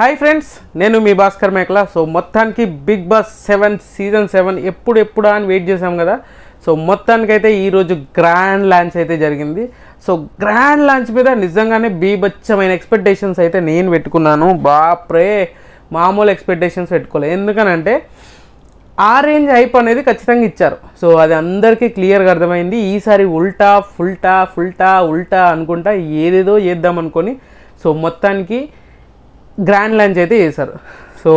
hi friends నేను మీ Bhaskar Mekala so మొత్తానికి Bigg Boss seven season seven ఎప్పుడు ఎప్పుడా అని వెయిట్ చేసాం కదా సో మొత్తానికైతే ఈరోజు గ్రాండ్ లాంచ్ అయితే జరిగింది సో గ్రాండ్ లాంచ్ మీద నిజంగానే బీభత్సమైన ఎక్స్పెక్టేషన్స్ అయితే నేను పెట్టుకున్నాను బాప్రే మామూలు ఎక్స్పెక్టేషన్స్ పెట్టుకోలేదు ఎందుకనంటే ఆ రేంజ్ హైప్ అనేది ఖచ్చితంగా ఇచ్చారు సో అది అందరికీ క్లియర్గా అర్థమైంది ఈసారి ఉల్టా ఫుల్టా ఫుల్టా ఉల్టా అనుకుంటా ఏదేదో చేద్దాం అనుకొని సో మొత్తానికి గ్రాండ్ లంచ్ అయితే చేశారు సో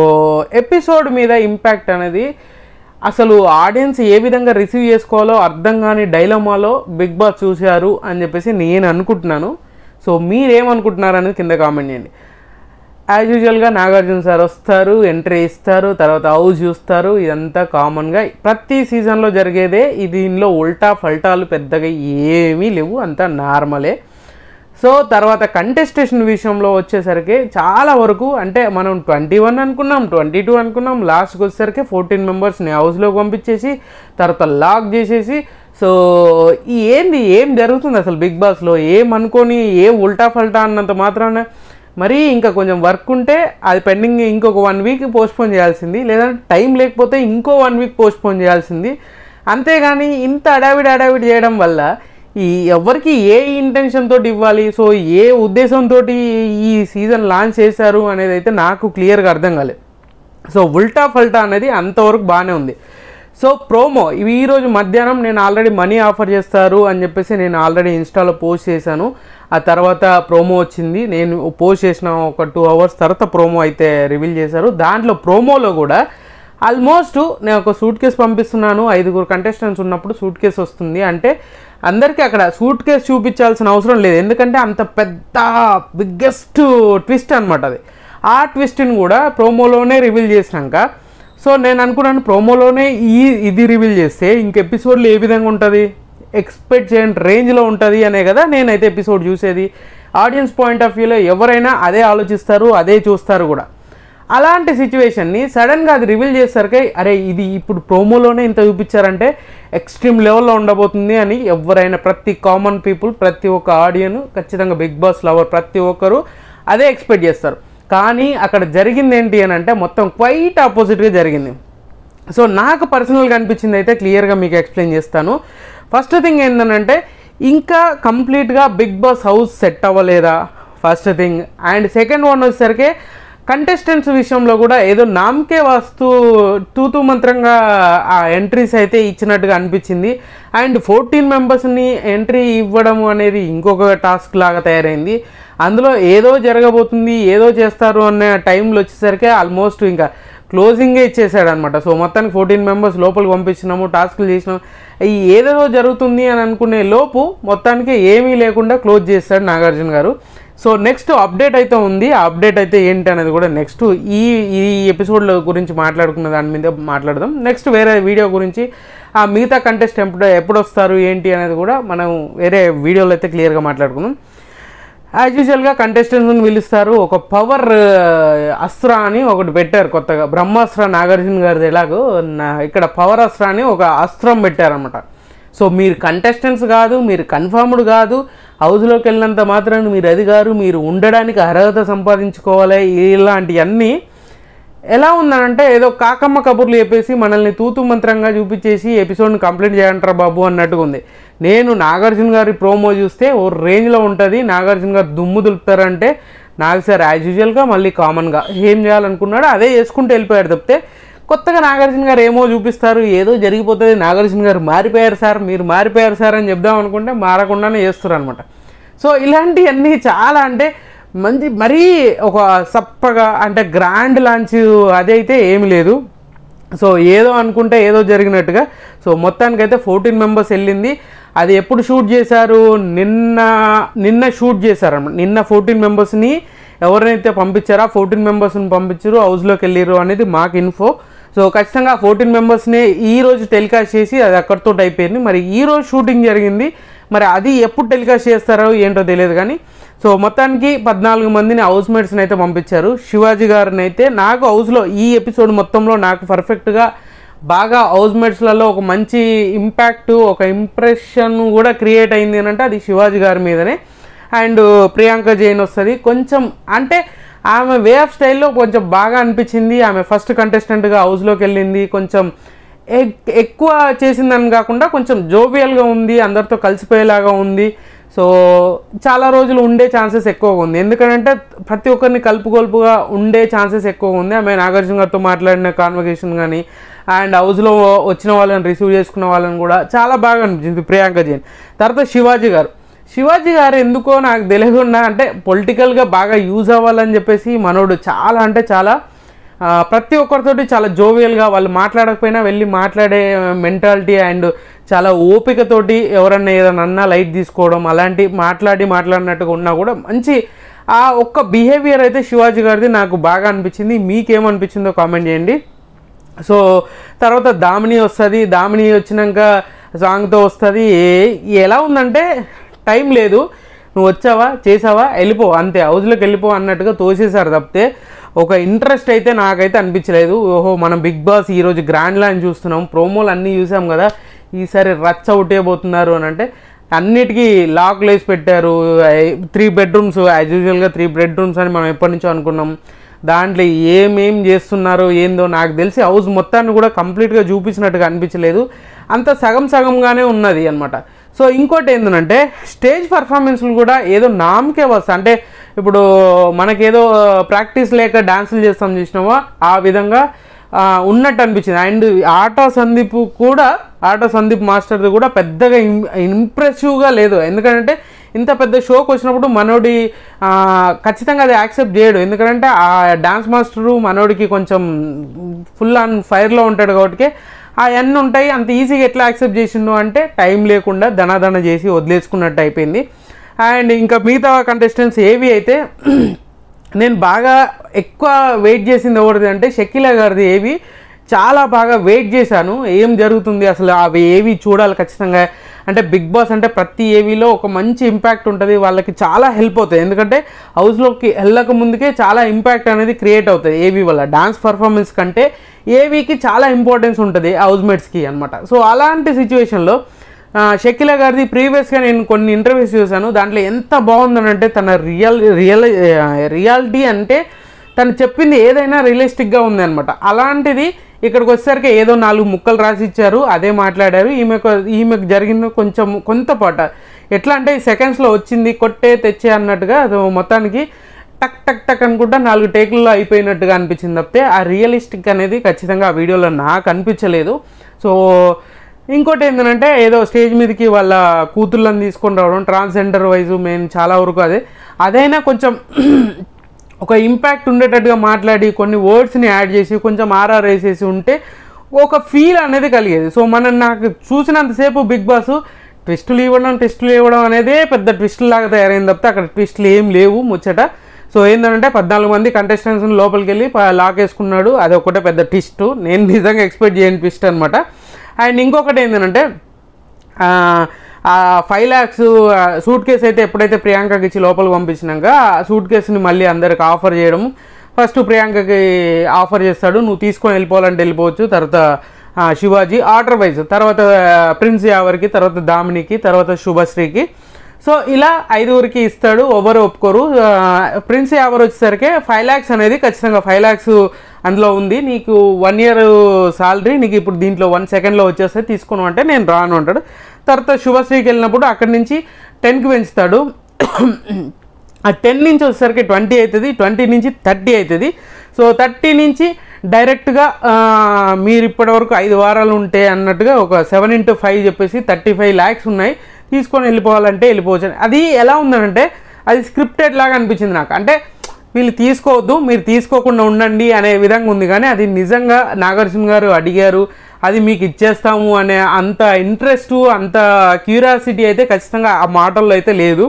ఎపిసోడ్ మీద ఇంపాక్ట్ అనేది అసలు ఆడియన్స్ ఏ విధంగా రిసీవ్ చేసుకోవాలో అర్థం కాని డైలమాలో బిగ్ బాస్ చూశారు అని చెప్పేసి నేను అనుకుంటున్నాను సో మీరేమనుకుంటున్నారు అనేది కింద కామెంట్ చేయండి యాజ్ యూజువల్గా నాగార్జున సార్ వస్తారు ఎంట్రీ ఇస్తారు తర్వాత హౌస్ చూస్తారు ఇదంతా కామన్గా ప్రతి సీజన్లో జరిగేదే దీనిలో ఉల్టా ఫల్టాలు పెద్దగా ఏమీ లేవు అంతా నార్మలే సో తర్వాత కంటెస్టేషన్ విషయంలో వచ్చేసరికి చాలా వరకు అంటే మనం ట్వంటీ వన్ అనుకున్నాం ట్వంటీ టూ అనుకున్నాం లాస్ట్కి వచ్చేసరికి ఫోర్టీన్ మెంబర్స్ని హౌస్లో పంపించేసి తర్వాత లాక్ చేసేసి సో ఏంది ఏం జరుగుతుంది అసలు బిగ్ బాస్లో ఏమనుకొని ఏ ఉల్టా ఫల్టా అన్నంత మాత్రాన మరి ఇంకా కొంచెం వర్క్ ఉంటే అది పెండింగ్ ఇంకొక వన్ వీక్ పోస్ట్పోన్ చేయాల్సింది లేదంటే టైం లేకపోతే ఇంకో వన్ వీక్ పోస్ట్పోన్ చేయాల్సింది అంతేగాని ఇంత అడావిడి అడావిడి చేయడం వల్ల ఈ ఎవరికి ఏ ఇంటెన్షన్ తోటి ఇవ్వాలి సో ఏ ఉద్దేశంతో ఈ సీజన్ లాంచ్ చేశారు అనేది అయితే నాకు క్లియర్గా అర్థం కాలేదు సో ఉల్టా ఫల్టా అనేది అంతవరకు బాగానే ఉంది సో ప్రోమో ఈరోజు మధ్యాహ్నం నేను ఆల్రెడీ మనీ ఆఫర్ చేస్తారు అని చెప్పేసి నేను ఆల్రెడీ ఇన్స్టాలో పోస్ట్ చేశాను ఆ తర్వాత ప్రోమో వచ్చింది నేను పోస్ట్ చేసిన ఒక టూ అవర్స్ తర్వాత ప్రోమో అయితే రివీల్ చేశారు దాంట్లో ప్రోమోలో కూడా ఆల్మోస్ట్ నేను ఒక సూట్ కేసు పంపిస్తున్నాను ఐదుగురు కంటెస్టెంట్స్ ఉన్నప్పుడు సూట్ కేసు వస్తుంది అంటే అందరికీ అక్కడ సూట్ కేసు చూపించాల్సిన అవసరం లేదు ఎందుకంటే అంత పెద్ద బిగ్గెస్ట్ ట్విస్ట్ అనమాట అది ఆ ట్విస్ట్ని కూడా ప్రోమోలోనే రివీల్ చేసినాక సో నేను అనుకున్నాను ప్రోమోలోనే ఈ ఇది రివీల్ చేస్తే ఇంక ఎపిసోడ్లు ఏ విధంగా ఉంటుంది ఎక్స్పెక్ట్ చేయండి రేంజ్లో ఉంటుంది అనే కదా నేనైతే ఎపిసోడ్ చూసేది ఆడియన్స్ పాయింట్ ఆఫ్ వ్యూలో ఎవరైనా అదే ఆలోచిస్తారు అదే చూస్తారు కూడా అలాంటి సిచ్యువేషన్ని సడన్గా అది రివీల్ చేసరికి అరే ఇది ఇప్పుడు ప్రోమోలోనే ఇంత చూపించారంటే ఎక్స్ట్రీమ్ లెవెల్లో ఉండబోతుంది అని ఎవరైనా ప్రతి కామన్ పీపుల్ ప్రతి ఒక్క ఆడియన్ ఖచ్చితంగా బిగ్ బాస్ లవర్ ప్రతి ఒక్కరు అదే ఎక్స్పెక్ట్ చేస్తారు కానీ అక్కడ జరిగింది ఏంటి అని అంటే మొత్తం క్వైట్ ఆపోజిట్గా జరిగింది సో నాకు పర్సనల్గా అనిపించింది అయితే క్లియర్గా మీకు ఎక్స్ప్లెయిన్ చేస్తాను ఫస్ట్ థింగ్ ఏంటంటే ఇంకా కంప్లీట్గా బిగ్ బాస్ హౌస్ సెట్ అవ్వలేదా first thing and second one వచ్చేసరికి కంటెస్టెంట్స్ విషయంలో కూడా ఏదో నామకే వాస్తు తూతు మంత్రంగా ఆ ఎంట్రీస్ అయితే ఇచ్చినట్టుగా అనిపించింది అండ్ ఫోర్టీన్ మెంబర్స్ని ఎంట్రీ ఇవ్వడం అనేది ఇంకొక టాస్క్ లాగా తయారైంది అందులో ఏదో జరగబోతుంది ఏదో చేస్తారు అనే టైంలో వచ్చేసరికి ఆల్మోస్ట్ ఇంకా క్లోజింగే ఇచ్చేసాడు అనమాట సో మొత్తానికి ఫోర్టీన్ మెంబర్స్ లోపలికి పంపించినాము టాస్క్లు చేసినాము ఈ ఏదేదో జరుగుతుంది అని అనుకునే లోపు మొత్తానికి ఏమీ లేకుండా క్లోజ్ చేస్తాడు నాగార్జున గారు సో నెక్స్ట్ అప్డేట్ అయితే ఉంది ఆ అప్డేట్ అయితే ఏంటి అనేది కూడా నెక్స్ట్ ఈ ఈ ఎపిసోడ్ గురించి మాట్లాడుకున్న దాని మీద మాట్లాడదాం నెక్స్ట్ వేరే వీడియో గురించి ఆ మిగతా కంటెస్ట్ ఎప్పుడు ఎప్పుడు వస్తారు ఏంటి అనేది కూడా మనం వేరే వీడియోలో అయితే క్లియర్గా మాట్లాడుకుందాం యాజ్ యూజువల్గా కంటెస్టెంట్స్ని పిలుస్తారు ఒక పవర్ అస్త్ర అని ఒకటి పెట్టారు కొత్తగా బ్రహ్మాస్త్ర నాగార్జున గారిది ఎలాగో ఇక్కడ పవర్ అస్త్ర అని ఒక అస్త్రం పెట్టారనమాట సో మీరు కంటెస్టెంట్స్ కాదు మీరు కన్ఫర్మ్డ్ కాదు హౌస్లోకి వెళ్ళినంత మాత్రాన్ని మీరు అధికారు మీరు ఉండడానికి అర్హత సంపాదించుకోవాలి ఇలాంటివన్నీ ఎలా ఉందనంటే ఏదో కాకమ్మ కబుర్లు చెప్పేసి మనల్ని తూతు మంత్రంగా చూపించేసి ఎపిసోడ్ని కంప్లీట్ చేయంటారా బాబు అన్నట్టుగా ఉంది నేను నాగార్జున గారి ప్రోమో చూస్తే ఓ రేంజ్లో ఉంటుంది నాగార్జున గారు దుమ్ము దులుపుతారంటే నాకు సార్ యాజ్ యూజువల్గా మళ్ళీ కామన్గా ఏం చేయాలనుకున్నాడో అదే చేసుకుంటూ వెళ్ళిపోయాడు తప్పితే కొత్తగా నాగార్జున గారు ఏమో చూపిస్తారు ఏదో జరిగిపోతుంది నాగార్జున గారు మారిపోయారు సార్ మీరు మారిపోయారు సార్ అని చెప్దాం అనుకుంటే మారకుండానే చేస్తారు అనమాట సో ఇలాంటివన్నీ చాలా అంటే మంచి మరీ ఒక సప్పగా అంటే గ్రాండ్ లాంచ్ అదైతే ఏమి లేదు సో ఏదో అనుకుంటే ఏదో జరిగినట్టుగా సో మొత్తానికైతే ఫోర్టీన్ మెంబర్స్ వెళ్ళింది అది ఎప్పుడు షూట్ చేశారు నిన్న నిన్న షూట్ చేశారు నిన్న ఫోర్టీన్ మెంబర్స్ని ఎవరినైతే పంపించారో ఫోర్టీన్ మెంబర్స్ని పంపించారు హౌస్లోకి వెళ్ళారు అనేది మాకు ఇన్ఫో సో ఖచ్చితంగా ఫోర్టీన్ మెంబర్స్ని ఈ రోజు టెలికాస్ట్ చేసి అది అక్కడితో అయిపోయింది మరి ఈ రోజు షూటింగ్ జరిగింది మరి అది ఎప్పుడు టెలికాస్ట్ చేస్తారో ఏంటో తెలియదు కానీ సో మొత్తానికి పద్నాలుగు మందిని హౌస్ మేట్స్ని అయితే పంపించారు శివాజీ గారిని అయితే నాకు హౌస్లో ఈ ఎపిసోడ్ మొత్తంలో నాకు పర్ఫెక్ట్గా బాగా హౌస్ మేట్స్లలో ఒక మంచి ఇంపాక్ట్ ఒక ఇంప్రెషన్ కూడా క్రియేట్ అయింది అంటే అది శివాజీ గారి మీదనే అండ్ ప్రియాంక జైన్ వస్తుంది కొంచెం అంటే ఆమె వే ఆఫ్ స్టైల్లో కొంచెం బాగా అనిపించింది ఆమె ఫస్ట్ కంటెస్టెంట్గా హౌస్లోకి వెళ్ళింది కొంచెం ఎక్కువ చేసిందని కాకుండా కొంచెం జోవియల్గా ఉంది అందరితో కలిసిపోయేలాగా ఉంది సో చాలా రోజులు ఉండే ఛాన్సెస్ ఎక్కువగా ఉంది ఎందుకంటే ప్రతి ఒక్కరిని కలుపుకొల్పుగా ఉండే ఛాన్సెస్ ఎక్కువగా ఉంది ఆమె నాగార్జున గారితో మాట్లాడిన కాన్వర్జేషన్ కానీ అండ్ హౌస్లో వచ్చిన వాళ్ళని రిసీవ్ చేసుకున్న వాళ్ళని కూడా చాలా బాగా అనిపించింది ప్రియాంక జైన్ తర్వాత శివాజీ గారు శివాజీ గారు ఎందుకో నాకు తెలియకుండా అంటే పొలిటికల్గా బాగా యూజ్ అవ్వాలని చెప్పేసి మనోడు చాలా అంటే చాలా ప్రతి ఒక్కరితోటి చాలా జోవియల్గా వాళ్ళు మాట్లాడకపోయినా వెళ్ళి మాట్లాడే మెంటాలిటీ అండ్ చాలా ఓపికతోటి ఎవరన్నా ఏదైనా అన్నా లైట్ తీసుకోవడం అలాంటి మాట్లాడి మాట్లాడినట్టుగా ఉన్నా కూడా మంచి ఆ ఒక్క బిహేవియర్ అయితే శివాజీ గారిది నాకు బాగా అనిపించింది మీకేమనిపించిందో కామెంట్ చేయండి సో తర్వాత దామిని వస్తుంది దామిని వచ్చినాక సాంగ్తో వస్తుంది ఎలా ఉందంటే టైం లేదు నువ్వు వచ్చావా చేసావా వెళ్ళిపో అంతే హౌస్లోకి వెళ్ళిపో అన్నట్టుగా తోసేశారు తప్పితే ఒక ఇంట్రెస్ట్ అయితే నాకైతే అనిపించలేదు ఓహో మనం బిగ్ బాస్ ఈరోజు గ్రాండ్ లాండ్ చూస్తున్నాం ప్రోమోలు అన్నీ చూసాం కదా ఈసారి రచ్చ అవుటేయబోతున్నారు అని అంటే అన్నిటికీ లాక్లు వేసి పెట్టారు త్రీ బెడ్రూమ్స్ యాజ్ యూజువల్గా త్రీ బెడ్రూమ్స్ అని మనం ఎప్పటి నుంచో అనుకున్నాం దాంట్లో ఏమేం చేస్తున్నారో ఏందో నాకు తెలిసి హౌస్ మొత్తాన్ని కూడా కంప్లీట్గా చూపించినట్టుగా అనిపించలేదు అంత సగం సగంగానే ఉన్నది అనమాట సో ఇంకోటి ఏంటంటే స్టేజ్ పర్ఫార్మెన్స్లు కూడా ఏదో నామకే వస్తాయి అంటే ఇప్పుడు మనకేదో ప్రాక్టీస్ లేక డ్యాన్సులు చేస్తాం చూసినామో ఆ విధంగా ఉన్నట్టు అనిపించింది అండ్ ఆటో సందీప్ కూడా ఆటో సందీప్ మాస్టర్ది కూడా పెద్దగా ఇంప్రెసివ్గా లేదు ఎందుకంటే ఇంత పెద్ద షోకి వచ్చినప్పుడు మనోడి ఖచ్చితంగా అది యాక్సెప్ట్ చేయడు ఎందుకంటే ఆ డ్యాన్స్ మాస్టరు మనోడికి కొంచెం ఫుల్ ఆన్ ఫైర్లో ఉంటాడు కాబట్టి ఆ ఎన్ ఉంటాయి అంత ఈజీగా ఎట్లా యాక్సెప్ట్ చేసిండు అంటే టైం లేకుండా ధనాధన చేసి వదిలేసుకున్నట్టు అయిపోయింది అండ్ ఇంకా మిగతా కంటెస్టెంట్స్ ఏవి అయితే నేను బాగా ఎక్కువ వెయిట్ చేసింది ఎవరిది అంటే షకీలా గారిది ఏవి చాలా బాగా వెయిట్ చేశాను ఏం జరుగుతుంది అసలు అవి ఏవి చూడాలి ఖచ్చితంగా అంటే బిగ్ బాస్ అంటే ప్రతి ఏవీలో ఒక మంచి ఇంపాక్ట్ ఉంటుంది వాళ్ళకి చాలా హెల్ప్ అవుతుంది ఎందుకంటే హౌస్లోకి వెళ్ళక ముందుకే చాలా ఇంపాక్ట్ అనేది క్రియేట్ అవుతుంది ఏవీ వల్ల డాన్స్ పర్ఫార్మెన్స్ కంటే ఏవీకి చాలా ఇంపార్టెన్స్ ఉంటుంది హౌస్మేట్స్కి అనమాట సో అలాంటి సిచ్యువేషన్లో షకిల గారిది ప్రీవియస్గా నేను కొన్ని ఇంటర్వ్యూస్ చూశాను దాంట్లో ఎంత బాగుందనంటే తన రియల్ రియల్ రియాలిటీ అంటే తను చెప్పింది ఏదైనా రియలిస్టిక్గా అనమాట అలాంటిది ఇక్కడికి వచ్చేసరికి ఏదో నాలుగు ముక్కలు రాసి ఇచ్చారు అదే మాట్లాడారు ఈమె ఈమెకు జరిగింది కొంచెం కొంతపాట ఎట్లా అంటే సెకండ్స్లో వచ్చింది కొట్టే తెచ్చే అన్నట్టుగా అది మొత్తానికి టక్ టక్ టక్ అనుకుంటా నాలుగు టేకుల్లో అయిపోయినట్టుగా అనిపించింది తప్పితే ఆ రియలిస్టిక్ అనేది ఖచ్చితంగా ఆ వీడియోలో నాకు అనిపించలేదు సో ఇంకోటి ఏంటంటే ఏదో స్టేజ్ మీదకి వాళ్ళ కూతుళ్ళని తీసుకొని రావడం ట్రాన్స్జెండర్ వైజ్ మేము చాలా వరకు అదే అదైనా కొంచెం ఒక ఇంపాక్ట్ ఉండేటట్టుగా మాట్లాడి కొన్ని వర్డ్స్ని యాడ్ చేసి కొంచెం ఆర్ఆర్ వేసేసి ఉంటే ఒక ఫీల్ అనేది కలిగేది సో మనం నాకు చూసినంతసేపు బిగ్ బాస్ ట్విస్టులు ఇవ్వడం ట్విస్టులు ఇవ్వడం అనేది పెద్ద ట్విస్టులు లాగా తయారైంది తప్పితే అక్కడ ట్విస్టులు ఏం లేవు ముచ్చట సో ఏంటంటే పద్నాలుగు మంది కంటెస్టెంట్స్ని లోపలికి వెళ్ళి లాక్ వేసుకున్నాడు అది ఒకటే పెద్ద ట్విస్ట్ నేను నిజంగా ఎక్స్పెక్ట్ చేయని ట్విస్ట్ అనమాట అండ్ ఇంకొకటి ఏంటంటే ఆ ఫైవ్ ల్యాక్స్ సూట్ కేసు అయితే ఎప్పుడైతే ప్రియాంకకి ఇచ్చి లోపల పంపించినాక ఆ సూట్ కేసుని మళ్ళీ అందరికి ఆఫర్ చేయడం ఫస్ట్ ప్రియాంకకి ఆఫర్ చేస్తాడు నువ్వు తీసుకొని వెళ్ళిపోవాలంటే వెళ్ళిపోవచ్చు తర్వాత శివాజీ ఆర్డర్ వైజ్ తర్వాత ప్రిన్స్ యావర్కి తర్వాత దామినికి తర్వాత శుభశ్రీకి సో ఇలా ఐదుగురికి ఇస్తాడు ఎవరు ఒప్పుకోరు ప్రిన్స్ యావర్ వచ్చేసరికి ఫైవ్ ల్యాక్స్ అనేది ఖచ్చితంగా ఫైవ్ ల్యాక్స్ అందులో ఉంది నీకు వన్ ఇయర్ శాలరీ నీకు ఇప్పుడు దీంట్లో వన్ సెకండ్లో వచ్చేస్తే తీసుకున్నావు అంటే నేను రాను అంటాడు తర్వాత శుభశ్రీకి వెళ్ళినప్పుడు అక్కడి నుంచి టెన్కి పెంచుతాడు ఆ టెన్ నుంచి వచ్చేసరికి ట్వంటీ అవుతుంది ట్వంటీ నుంచి థర్టీ అవుతుంది సో థర్టీ నుంచి డైరెక్ట్గా మీరు ఇప్పటివరకు ఐదు వారాలు ఉంటే అన్నట్టుగా ఒక సెవెన్ ఇంటూ ఫైవ్ చెప్పేసి థర్టీ ఫైవ్ ల్యాక్స్ ఉన్నాయి తీసుకొని వెళ్ళిపోవాలంటే వెళ్ళిపోవచ్చు అది ఎలా ఉందంటే అది స్క్రిప్టెడ్ లాగా అనిపించింది నాకు అంటే వీళ్ళు తీసుకోవద్దు మీరు తీసుకోకుండా ఉండండి అనే విధంగా ఉంది కానీ అది నిజంగా నాగార్జున గారు అడిగారు అది మీకు ఇచ్చేస్తాము అనే అంత ఇంట్రెస్ట్ అంత క్యూరియాసిటీ అయితే ఖచ్చితంగా ఆ మాటల్లో అయితే లేదు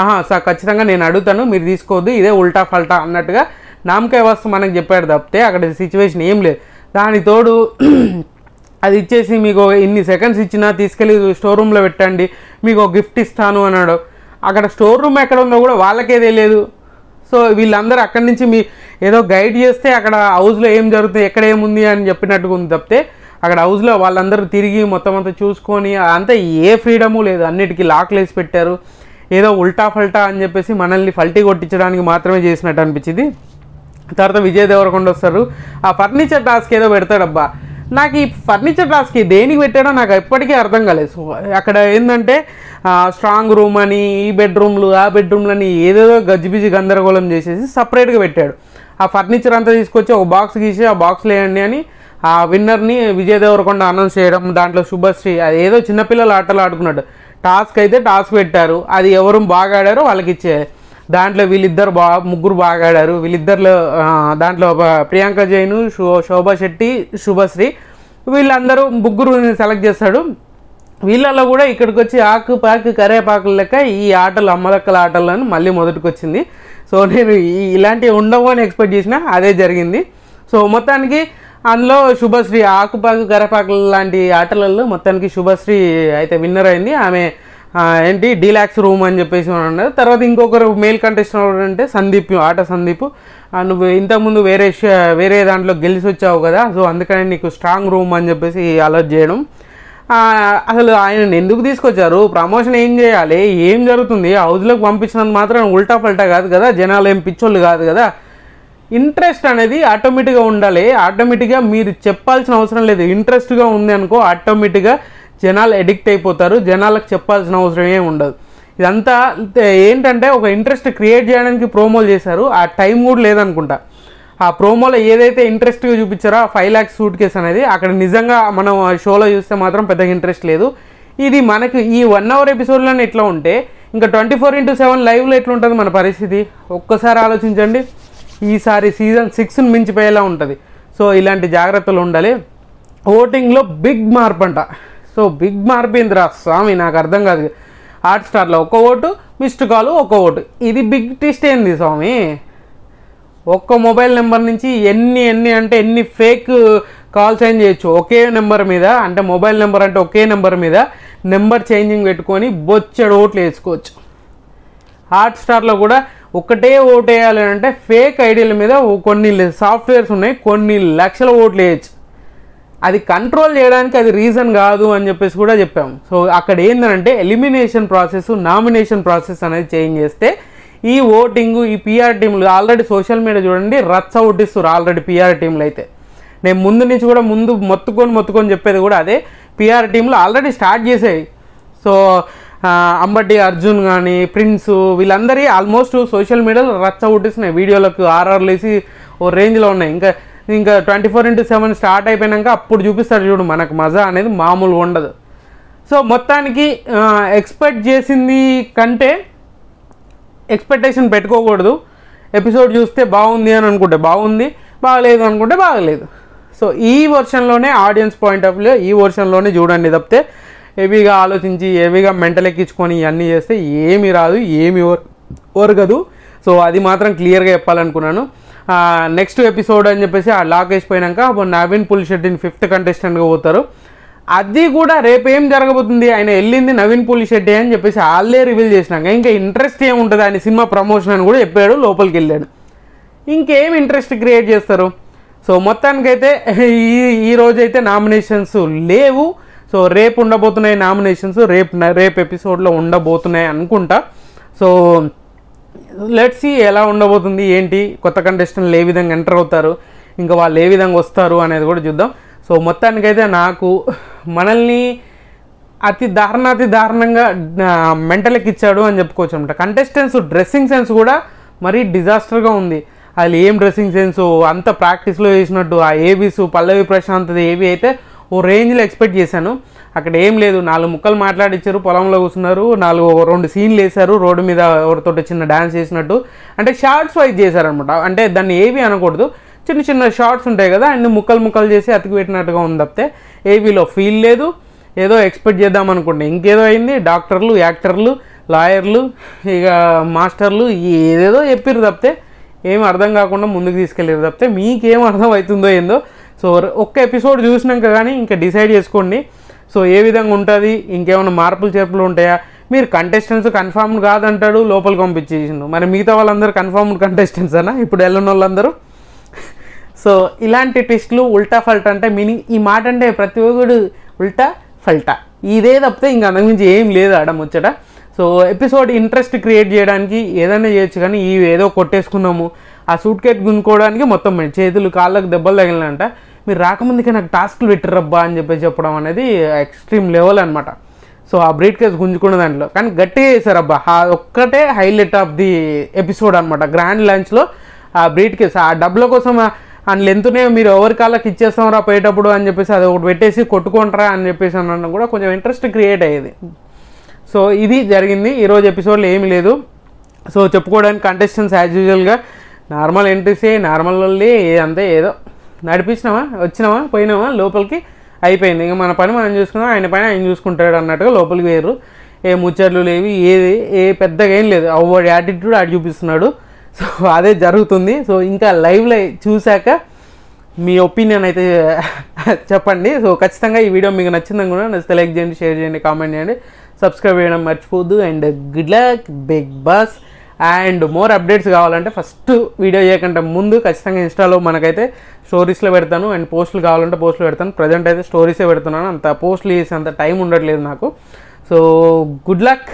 ఆహా సార్ ఖచ్చితంగా నేను అడుగుతాను మీరు తీసుకోవద్దు ఇదే ఉల్టా ఫల్టా అన్నట్టుగా నామకాయ వస్తు మనకు చెప్పాడు తప్పితే అక్కడ సిచ్యువేషన్ ఏం లేదు దాని తోడు అది ఇచ్చేసి మీకు ఇన్ని సెకండ్స్ ఇచ్చినా తీసుకెళ్ళి స్టోర్ రూమ్లో పెట్టండి మీకు గిఫ్ట్ ఇస్తాను అన్నాడు అక్కడ స్టోర్ రూమ్ ఎక్కడ ఉందో కూడా వాళ్ళకే తెలియదు సో వీళ్ళందరూ అక్కడి నుంచి మీ ఏదో గైడ్ చేస్తే అక్కడ హౌస్లో ఏం జరుగుతుంది ఎక్కడ ఏముంది అని చెప్పినట్టుగా ఉంది తప్పితే అక్కడ హౌస్లో వాళ్ళందరూ తిరిగి మొత్తం అంతా చూసుకొని అంతా ఏ ఫ్రీడము లేదు అన్నిటికీ లాక్లు వేసి పెట్టారు ఏదో ఉల్టా ఫల్టా అని చెప్పేసి మనల్ని ఫల్టీ కొట్టించడానికి మాత్రమే చేసినట్టు అనిపించింది తర్వాత విజయ్ దేవరకొండ వస్తారు ఆ ఫర్నిచర్ టాస్క్ ఏదో పెడతాడబ్బా నాకు ఈ ఫర్నిచర్ టాస్క్ దేనికి పెట్టాడో నాకు ఎప్పటికీ అర్థం కాలేదు అక్కడ ఏంటంటే స్ట్రాంగ్ రూమ్ అని ఈ బెడ్రూమ్లు ఆ బెడ్రూమ్లు అని ఏదేదో గజ్జిబిజి గందరగోళం చేసేసి సపరేట్గా పెట్టాడు ఆ ఫర్నిచర్ అంతా తీసుకొచ్చి ఒక బాక్స్ గీసి ఆ బాక్స్ లేయండి అని ఆ విన్నర్ని విజయ్ దేవరకొండ అనౌన్స్ చేయడం దాంట్లో శుభశ్రీ అది ఏదో చిన్నపిల్లలు ఆటలు ఆడుకున్నాడు టాస్క్ అయితే టాస్క్ పెట్టారు అది ఎవరు బాగా ఆడారో వాళ్ళకి ఇచ్చేది దాంట్లో వీళ్ళిద్దరు బా ముగ్గురు బాగా ఆడారు వీళ్ళిద్దరిలో దాంట్లో ప్రియాంక జైను శో శోభా శెట్టి శుభశ్రీ వీళ్ళందరూ ముగ్గురు సెలెక్ట్ చేస్తాడు వీళ్ళల్లో కూడా ఇక్కడికి వచ్చి ఆకు పాకు కరేపాకుల లెక్క ఈ ఆటలు అమ్మలక్కల ఆటలను మళ్ళీ మొదటికి వచ్చింది సో నేను ఇలాంటివి ఉండవు అని ఎక్స్పెక్ట్ చేసిన అదే జరిగింది సో మొత్తానికి అందులో శుభశ్రీ ఆకుపాకు కరేపాకులు లాంటి ఆటలలో మొత్తానికి శుభశ్రీ అయితే విన్నర్ అయింది ఆమె ఏంటి డీలాక్స్ రూమ్ అని చెప్పేసి అన్నారు తర్వాత ఇంకొకరు మేల్ కంటెస్టెంట్ అంటే సందీప్ ఆట సందీప్ నువ్వు ఇంతకుముందు వేరే వేరే దాంట్లో గెలిచి వచ్చావు కదా సో అందుకని నీకు స్ట్రాంగ్ రూమ్ అని చెప్పేసి అలర్ట్ చేయడం అసలు ఆయన ఎందుకు తీసుకొచ్చారు ప్రమోషన్ ఏం చేయాలి ఏం జరుగుతుంది హౌజ్లోకి పంపించినంత మాత్రం ఉల్టా పల్టా కాదు కదా జనాలు ఏం పిచ్చోళ్ళు కాదు కదా ఇంట్రెస్ట్ అనేది ఆటోమేటిక్గా ఉండాలి ఆటోమేటిక్గా మీరు చెప్పాల్సిన అవసరం లేదు ఇంట్రెస్ట్గా ఉంది అనుకో ఆటోమేటిక్గా జనాలు ఎడిక్ట్ అయిపోతారు జనాలకు చెప్పాల్సిన అవసరం ఏమి ఉండదు ఇదంతా ఏంటంటే ఒక ఇంట్రెస్ట్ క్రియేట్ చేయడానికి ప్రోమోలు చేశారు ఆ టైం కూడా లేదనుకుంటా ఆ ప్రోమోలో ఏదైతే ఇంట్రెస్ట్గా చూపించారో ఆ ఫైవ్ ల్యాక్స్ సూట్ కేస్ అనేది అక్కడ నిజంగా మనం షోలో చూస్తే మాత్రం పెద్దగా ఇంట్రెస్ట్ లేదు ఇది మనకు ఈ వన్ అవర్ ఎపిసోడ్లోనే ఇట్లా ఉంటే ఇంకా ట్వంటీ ఫోర్ ఇంటూ సెవెన్ లైవ్లో ఎట్లుంటుంది మన పరిస్థితి ఒక్కసారి ఆలోచించండి ఈసారి సీజన్ సిక్స్ని మించిపోయేలా ఉంటుంది సో ఇలాంటి జాగ్రత్తలు ఉండాలి ఓటింగ్లో బిగ్ మార్పు అంట సో బిగ్ మార్బీంద్ర స్వామి నాకు అర్థం కాదు హాట్ స్టార్లో ఒక ఓటు మిస్డ్ కాల్ ఒక ఓటు ఇది బిగ్ టిస్ట్ ఏంది స్వామి ఒక్క మొబైల్ నెంబర్ నుంచి ఎన్ని ఎన్ని అంటే ఎన్ని ఫేక్ కాల్ చేంజ్ చేయొచ్చు ఒకే నెంబర్ మీద అంటే మొబైల్ నెంబర్ అంటే ఒకే నెంబర్ మీద నెంబర్ చేంజింగ్ పెట్టుకొని బొచ్చడు ఓట్లు వేసుకోవచ్చు హాట్స్టార్లో కూడా ఒకటే ఓటు వేయాలి అంటే ఫేక్ ఐడియాల మీద కొన్ని సాఫ్ట్వేర్స్ ఉన్నాయి కొన్ని లక్షల ఓట్లు వేయచ్చు అది కంట్రోల్ చేయడానికి అది రీజన్ కాదు అని చెప్పేసి కూడా చెప్పాము సో అక్కడ ఏంటంటే ఎలిమినేషన్ ప్రాసెస్ నామినేషన్ ప్రాసెస్ అనేది చేంజ్ చేస్తే ఈ ఓటింగ్ ఈ పిఆర్ టీంలు ఆల్రెడీ సోషల్ మీడియా చూడండి రచ్చ ఒడ్డిస్తారు ఆల్రెడీ పిఆర్ టీంలు అయితే నేను ముందు నుంచి కూడా ముందు మొత్తుకొని మొత్తుకొని చెప్పేది కూడా అదే పిఆర్ టీంలు ఆల్రెడీ స్టార్ట్ చేసాయి సో అంబటి అర్జున్ కానీ ప్రిన్స్ వీళ్ళందరి ఆల్మోస్ట్ సోషల్ మీడియాలో రచ్చ పుట్టిస్తున్నాయి వీడియోలకు ఆర్ఆర్లు వేసి ఓ రేంజ్లో ఉన్నాయి ఇంకా ఇంకా twenty four into seven start అయిపోయినాక అప్పుడు చూపిస్తాడు చూడు మనకు మజా అనేది మామూలు ఉండదు సో మొత్తానికి ఎక్స్పెక్ట్ చేసింది కంటే ఎక్స్పెక్టేషన్ పెట్టుకోకూడదు ఎపిసోడ్ చూస్తే బాగుంది అని అనుకుంటే బాగుంది బాగలేదు అనుకుంటే బాగలేదు సో ఈ వర్షన్లోనే ఆడియన్స్ పాయింట్ ఆఫ్ వ్యూ ఈ వర్షన్లోనే చూడండి తప్పితే హెవీగా ఆలోచించి హెవీగా మెంటల్ ఎక్కించుకొని ఇవన్నీ చేస్తే ఏమీ రాదు ఏమి ఒరగదు సో అది మాత్రం క్లియర్గా చెప్పాలనుకున్నాను నెక్స్ట్ ఎపిసోడ్ అని చెప్పేసి ఆ లాక్ వేసిపోయాక నవీన్ షెట్టిని ఫిఫ్త్ కంటెస్టెంట్గా పోతారు అది కూడా రేపేం జరగబోతుంది ఆయన వెళ్ళింది నవీన్ షెట్టి అని చెప్పేసి వాళ్ళే రివీల్ చేసినాక ఇంకా ఇంట్రెస్ట్ ఏముంటుంది ఆయన సినిమా ప్రమోషన్ అని కూడా చెప్పాడు లోపలికి వెళ్ళాడు ఇంకేం ఇంట్రెస్ట్ క్రియేట్ చేస్తారు సో మొత్తానికైతే ఈ ఈ రోజైతే నామినేషన్స్ లేవు సో రేపు ఉండబోతున్నాయి నామినేషన్స్ రేపు రేపు ఎపిసోడ్లో ఉండబోతున్నాయి అనుకుంటా సో లెట్ సి ఎలా ఉండబోతుంది ఏంటి కొత్త కంటెస్టెంట్లు ఏ విధంగా ఎంటర్ అవుతారు ఇంకా వాళ్ళు ఏ విధంగా వస్తారు అనేది కూడా చూద్దాం సో మొత్తానికైతే నాకు మనల్ని అతి దారుణాతి దారుణంగా మెంటల్కి ఇచ్చాడు అని చెప్పుకోవచ్చు అనమాట కంటెస్టెంట్స్ డ్రెస్సింగ్ సెన్స్ కూడా మరీ డిజాస్టర్గా ఉంది అది ఏం డ్రెస్సింగ్ సెన్స్ అంత ప్రాక్టీస్లో చేసినట్టు ఆ ఏబీస్ పల్లవి ప్రశాంత్ ఏవి అయితే ఓ రేంజ్లో ఎక్స్పెక్ట్ చేశాను అక్కడ ఏం లేదు నాలుగు ముక్కలు మాట్లాడిచ్చారు పొలంలో కూర్చున్నారు నాలుగు రెండు సీన్లు వేశారు రోడ్డు మీద ఎవరితో చిన్న డ్యాన్స్ చేసినట్టు అంటే షార్ట్స్ వైజ్ చేశారనమాట అంటే దాన్ని ఏవి అనకూడదు చిన్న చిన్న షార్ట్స్ ఉంటాయి కదా అండ్ ముక్కలు ముక్కలు చేసి అతికి పెట్టినట్టుగా ఉంది తప్పితే ఏవీలో ఫీల్ లేదు ఏదో ఎక్స్పెక్ట్ చేద్దాం అనుకుంటే ఇంకేదో అయింది డాక్టర్లు యాక్టర్లు లాయర్లు ఇక మాస్టర్లు ఏదేదో చెప్పారు తప్పితే ఏం అర్థం కాకుండా ముందుకు తీసుకెళ్ళారు తప్పితే మీకేం అర్థం అవుతుందో ఏందో సో ఒక్క ఎపిసోడ్ చూసినాక కానీ ఇంకా డిసైడ్ చేసుకోండి సో ఏ విధంగా ఉంటుంది ఇంకేమైనా మార్పులు చేర్పులు ఉంటాయా మీరు కంటెస్టెంట్స్ కన్ఫర్మ్డ్ కాదంటాడు లోపలికి పంపించేసిండు మరి మిగతా వాళ్ళందరూ కన్ఫర్మ్డ్ కంటెస్టెంట్స్ అన్న ఇప్పుడు వెళ్ళిన వాళ్ళందరూ సో ఇలాంటి టెస్ట్లు ఉల్టా ఫల్టా అంటే మీనింగ్ ఈ మాట అంటే ప్రతి ఒక్కడు ఉల్టా ఫల్టా ఇదే తప్పితే ఇంకా అంతకుమించి ఏం లేదు ఆడ ముచ్చట సో ఎపిసోడ్ ఇంట్రెస్ట్ క్రియేట్ చేయడానికి ఏదైనా చేయొచ్చు కానీ ఇవి ఏదో కొట్టేసుకున్నాము ఆ సూట్ కేట్ గుంజుకోవడానికి మొత్తం చేతులు కాళ్ళకు దెబ్బలు తగిలినంట మీరు రాకముందుకే నాకు టాస్క్లు పెట్టిరబ్బా అని చెప్పేసి చెప్పడం అనేది ఎక్స్ట్రీమ్ లెవెల్ అనమాట సో ఆ బ్రీట్ కేసు గుంజుకున్న దాంట్లో కానీ గట్టిగా చేశారు అబ్బా ఆ ఒక్కటే హైలైట్ ఆఫ్ ది ఎపిసోడ్ అనమాట గ్రాండ్ లంచ్లో ఆ బ్రీట్ కేసు ఆ డబ్బుల కోసం అండ్ లెంత్నే మీరు ఎవరి కాళ్ళకి ఇచ్చేస్తాంరా పోయేటప్పుడు అని చెప్పేసి అది ఒకటి పెట్టేసి కొట్టుకుంటారా అని చెప్పేసి అన్న కూడా కొంచెం ఇంట్రెస్ట్ క్రియేట్ అయ్యేది సో ఇది జరిగింది ఈరోజు ఎపిసోడ్లో ఏమీ లేదు సో చెప్పుకోవడానికి కంటెస్టెంట్స్ యాజ్ యూజువల్గా నార్మల్ ఎంట్రీసే నార్మల్ అంతే ఏదో నడిపించినామా వచ్చినామా పోయినామా లోపలికి అయిపోయింది ఇంకా మన పని మనం చూసుకున్నాం ఆయన పైన ఆయన చూసుకుంటాడు అన్నట్టుగా లోపలికి వేరు ఏ ముచ్చట్లు లేవి ఏది ఏ పెద్దగా ఏం లేదు అవ్వడి యాటిట్యూడ్ ఆడు చూపిస్తున్నాడు సో అదే జరుగుతుంది సో ఇంకా లైవ్లో చూశాక మీ ఒపీనియన్ అయితే చెప్పండి సో ఖచ్చితంగా ఈ వీడియో మీకు నచ్చిందని కూడా నచ్చితే లైక్ చేయండి షేర్ చేయండి కామెంట్ చేయండి సబ్స్క్రైబ్ చేయడం మర్చిపోద్దు and good luck Bigg Boss and more updates కావాలంటే ఫస్ట్ వీడియో చేయకుండా ముందు ఖచ్చితంగా ఇన్స్టాలో మనకైతే స్టోరీస్లో పెడతాను అండ్ పోస్టులు కావాలంటే పోస్టులు పెడతాను ప్రజెంట్ అయితే స్టోరీసే పెడుతున్నాను అంత పోస్టులు చేసి అంత టైం ఉండట్లేదు నాకు so good luck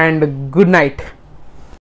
and good night